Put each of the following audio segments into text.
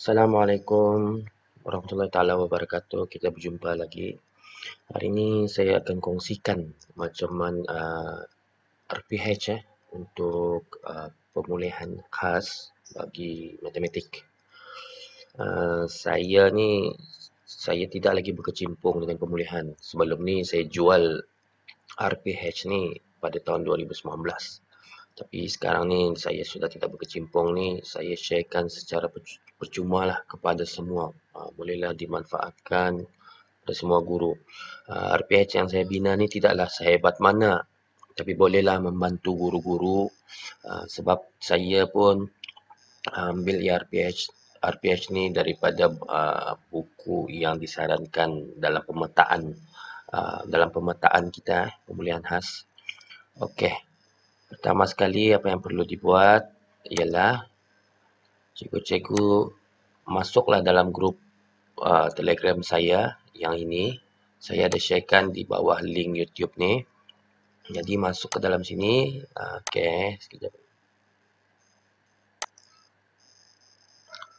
Assalamualaikum warahmatullahi taala wabarakatuh. Kita berjumpa lagi. Hari ini saya akan kongsikan macam mana uh, RPH eh, untuk uh, pemulihan khas bagi matematik. Uh, saya ni saya tidak lagi berkecimpung dengan pemulihan. Sebelum ni saya jual RPH ni pada tahun 2019. Tapi sekarang ni saya sudah tidak berkecimpung ni, saya sharekan secara lah kepada semua. Ah, bolehlah dimanfaatkan oleh semua guru. RPH ah, yang saya bina ni tidaklah sehebat mana. Tapi bolehlah membantu guru-guru ah, sebab saya pun ambil RPH RPH ni daripada buku yang disarankan dalam pemetaan dalam pemetaan kita eh, pemulihan khas. Okey. Pertama sekali apa yang perlu dibuat ialah cikgu-cikgu masuklah dalam grup uh, telegram saya yang ini saya ada sharekan di bawah link youtube ni jadi masuk ke dalam sini ok sekejap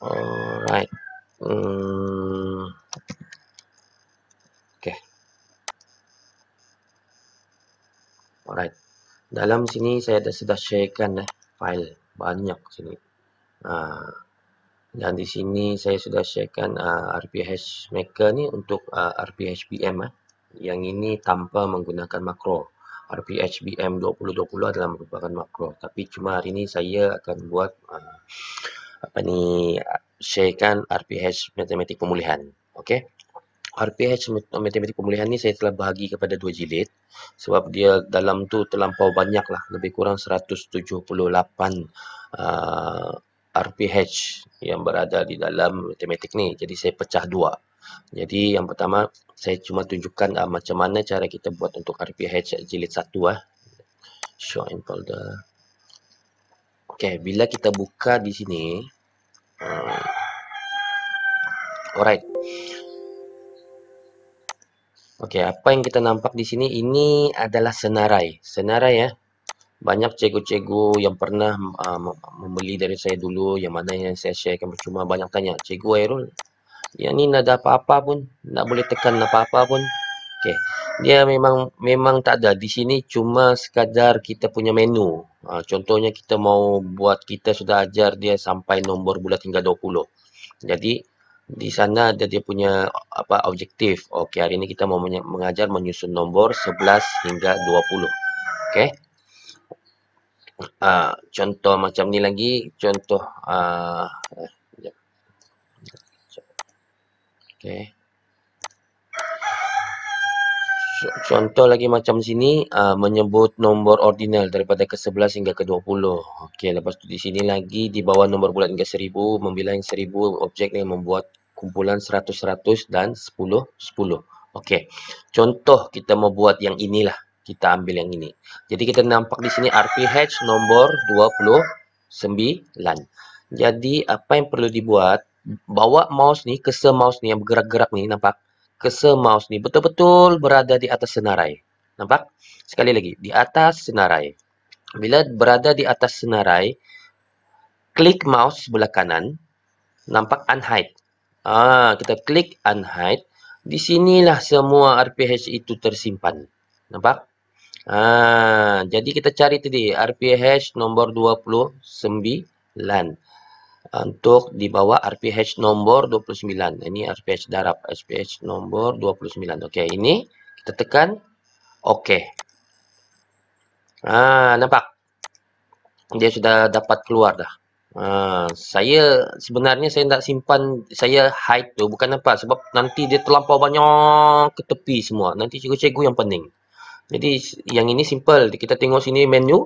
alright hmm. ok alright dalam sini saya dah sudah sharekan eh, file banyak sini Ah. dan di sini saya sudah sharekan uh, ah, RPH Maker ni untuk uh, ah, RPHBM eh. yang ini tanpa menggunakan makro RPHBM 2020 adalah merupakan makro tapi cuma hari ini saya akan buat uh, apa ni sharekan RPH Matematik Pemulihan Okey? RPH Matematik Pemulihan ni saya telah bahagi kepada dua jilid sebab dia dalam tu terlampau banyak lah lebih kurang 178 uh, RPH yang berada di dalam matematik ni. Jadi saya pecah dua. Jadi yang pertama saya cuma tunjukkan uh, macam mana cara kita buat untuk RPH jilid satu ah. Uh. Show in folder. Okay, bila kita buka di sini. Uh, alright. Okay, apa yang kita nampak di sini ini adalah senarai. Senarai ya. Uh banyak cikgu-cikgu yang pernah uh, membeli dari saya dulu yang mana yang saya sharekan percuma banyak tanya cikgu Airul yang ni nak ada apa-apa pun nak boleh tekan apa-apa pun okey dia memang memang tak ada di sini cuma sekadar kita punya menu uh, contohnya kita mau buat kita sudah ajar dia sampai nombor bulat hingga 20 jadi di sana ada dia punya apa objektif okey hari ini kita mau mengajar menyusun nombor 11 hingga 20 okey uh, contoh macam ni lagi contoh uh, ah, okay. contoh lagi macam sini uh, menyebut nombor ordinal daripada ke-11 hingga ke-20 okey lepas tu di sini lagi di bawah nombor bulat hingga 1000 membilang 1000 objek yang membuat kumpulan 100 100 dan 10 10 okey contoh kita mau buat yang inilah kita ambil yang ini. Jadi kita nampak di sini RPH nombor 29. Jadi apa yang perlu dibuat, bawa mouse ni, cursor mouse ni yang bergerak-gerak ni nampak. Cursor mouse ni betul-betul berada di atas senarai. Nampak? Sekali lagi, di atas senarai. Bila berada di atas senarai, klik mouse sebelah kanan, nampak unhide. Ah, kita klik unhide. Di sinilah semua RPH itu tersimpan. Nampak? Ha, jadi kita cari tadi RPH nombor 29 ah, untuk dibawa RPH nombor 29. Ini RPH darab RPH nombor 29. Okey, ini kita tekan okey. Ha, ah, nampak. Dia sudah dapat keluar dah. Ha, saya sebenarnya saya tak simpan saya hide tu bukan apa sebab nanti dia terlampau banyak ke tepi semua. Nanti cikgu-cikgu yang pening. Jadi yang ini simple. Kita tengok sini menu.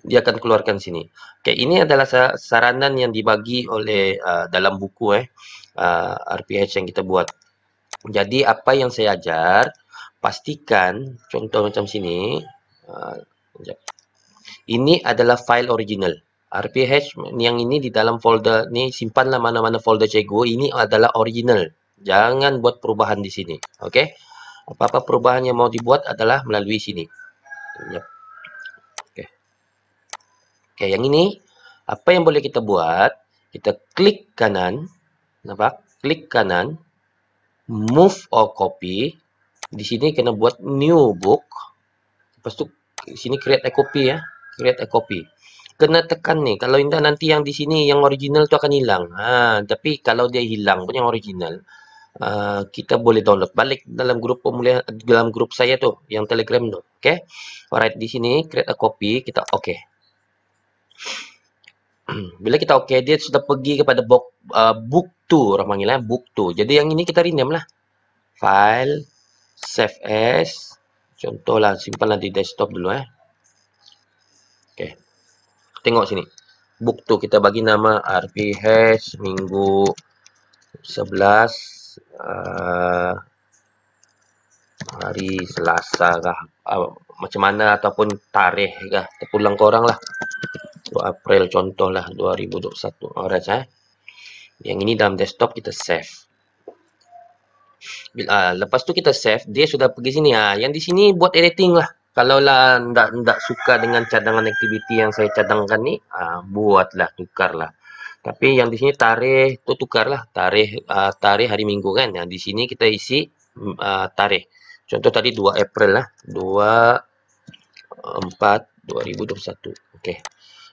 Dia akan keluarkan sini. Okay, ini adalah saranan yang dibagi oleh uh, dalam buku eh uh, RPH yang kita buat. Jadi apa yang saya ajar, pastikan contoh macam sini. Uh, ini adalah file original. RPH yang ini di dalam folder ni simpanlah mana-mana folder cikgu. Ini adalah original. Jangan buat perubahan di sini. Okay apa-apa perubahan yang mau dibuat adalah melalui sini. Yep. Okay. Okay, yang ini, apa yang boleh kita buat? Kita klik kanan, apa? Klik kanan, move or copy. Di sini kena buat new book. Lepas tu, sini create a copy ya. Create a copy. Kena tekan ni. Kalau indah nanti yang di sini, yang original tu akan hilang. Ha, tapi kalau dia hilang pun yang original. Uh, kita boleh download balik dalam grup pemulihan dalam grup saya tu yang Telegram tu okey alright di sini create a copy kita okey hmm, bila kita okey dia sudah pergi kepada book uh, ah, book tu orang panggil eh book tu jadi yang ini kita rename lah file save as contohlah simpan lah nanti desktop dulu eh okey tengok sini book tu kita bagi nama rph minggu 11 uh, hari Selasa lah. Uh, macam mana ataupun tarikh lah. Terpulang korang lah. 2 April contoh lah 2021. Alright, eh. Yang ini dalam desktop kita save. Bila, uh, lepas tu kita save, dia sudah pergi sini. Uh. Yang di sini buat editing lah. Kalau lah tak suka dengan cadangan aktiviti yang saya cadangkan ni, uh, buatlah, tukarlah. Tapi yang di sini tarikh tu lah tarikh uh, tarikh hari Minggu kan. Yang di sini kita isi uh, tarikh. Contoh tadi 2 April lah. 2 4 2021. Okey.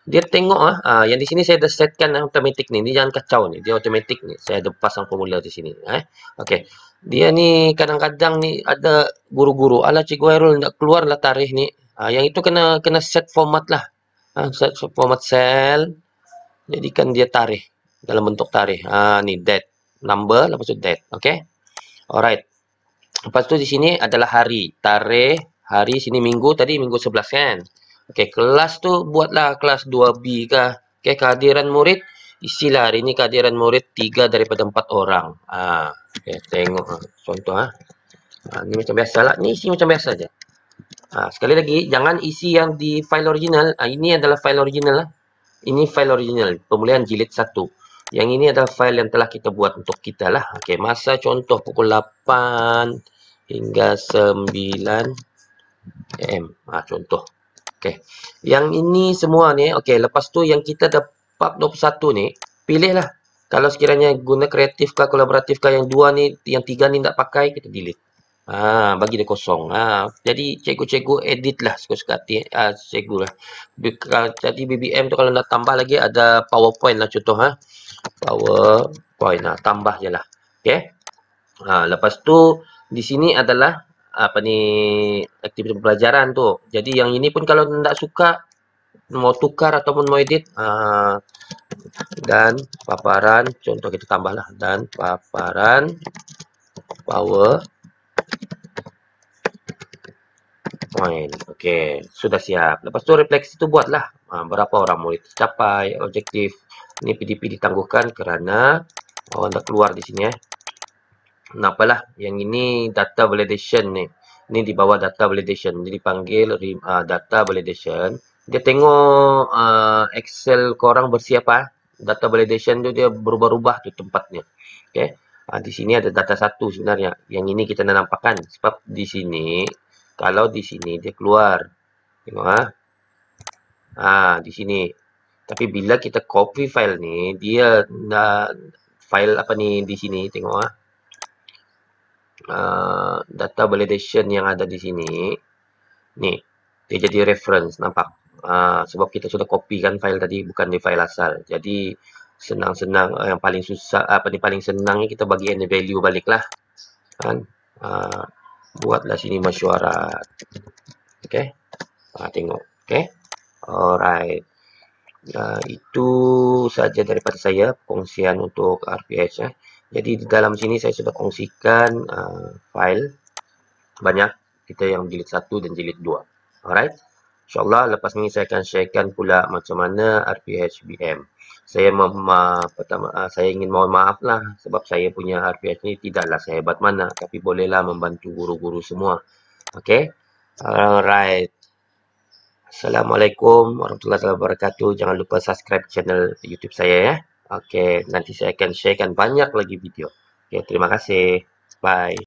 Dia tengok ah uh, yang di sini saya dah setkan uh, automatic ni. Ni jangan kacau ni. Dia automatic ni. Saya ada pasang formula di sini eh. Okey. Dia ni kadang-kadang ni ada guru-guru, ala cikgu Hairul nak lah tarikh ni. Uh, yang itu kena kena set format lah. Uh, set format cell jadikan dia tarikh dalam bentuk tarikh ha ni date number lepas tu date okey alright lepas tu di sini adalah hari tarikh hari sini minggu tadi minggu 11 kan okey kelas tu buatlah kelas 2B kah okey kehadiran murid isilah hari ni kehadiran murid 3 daripada 4 orang ha okey tengok ha, contoh ha Ha, ni macam biasa lah. Ni isi macam biasa je. Ha, sekali lagi, jangan isi yang di file original. Ha, ini adalah file original lah. Ini file original, pemulihan jilid 1. Yang ini adalah file yang telah kita buat untuk kita lah. Okey, masa contoh pukul 8 hingga 9 am. Ah ha, contoh. Okey. Yang ini semua ni, okey, lepas tu yang kita dapat 21 ni, pilihlah. Kalau sekiranya guna kreatif kah, kolaboratif kah, yang dua ni, yang tiga ni tak pakai, kita delete. Ha, bagi dia kosong. Ha, jadi cikgu-cikgu edit lah suka-suka hati. Ha, cikgu lah. Jadi BBM tu kalau nak tambah lagi ada powerpoint lah contoh. Ha. Powerpoint lah. Ha, tambah je lah. Okay. Ha, lepas tu di sini adalah apa ni aktiviti pembelajaran tu. Jadi yang ini pun kalau nak suka mau tukar ataupun mau edit ha, dan paparan contoh kita tambahlah dan paparan power point. Okey, sudah siap. Lepas tu refleksi tu buatlah. Ha, berapa orang murid tercapai, objektif ini PDP ditangguhkan kerana orang dah keluar di sini eh. lah? yang ini data validation ni. ini di bawah data validation. Jadi panggil uh, ah, data validation. Dia tengok uh, Excel korang bersih ah. apa. Data validation tu dia berubah-ubah tu tempatnya. Okey. Uh, di sini ada data satu sebenarnya. Yang ini kita nak nampakkan. Sebab di sini kalau di sini dia keluar. Tengok ah. Ha? di sini. Tapi bila kita copy file ni, dia nak file apa ni di sini tengok ah. Uh, data validation yang ada di sini. Ni, dia jadi reference nampak. Ha, sebab kita sudah copy kan file tadi bukan di file asal. Jadi senang-senang yang paling susah apa ni paling senangnya kita bagi any value baliklah. Kan? Uh, buatlah sini mesyuarat. Okey. Ha tengok. Okey. Alright. Nah, ha, itu saja daripada saya kongsian untuk RPS eh. Jadi di dalam sini saya sudah kongsikan uh, file banyak kita yang jilid 1 dan jilid 2. Alright. InsyaAllah lepas ni saya akan sharekan pula macam mana RPHBM saya mema, pertama, uh, saya ingin mohon maaf lah sebab saya punya RPS ni tidaklah hebat mana tapi bolehlah membantu guru-guru semua. Okay. Alright. Assalamualaikum warahmatullahi wabarakatuh. Jangan lupa subscribe channel YouTube saya ya. Okay. Nanti saya akan sharekan banyak lagi video. Okay. Terima kasih. Bye.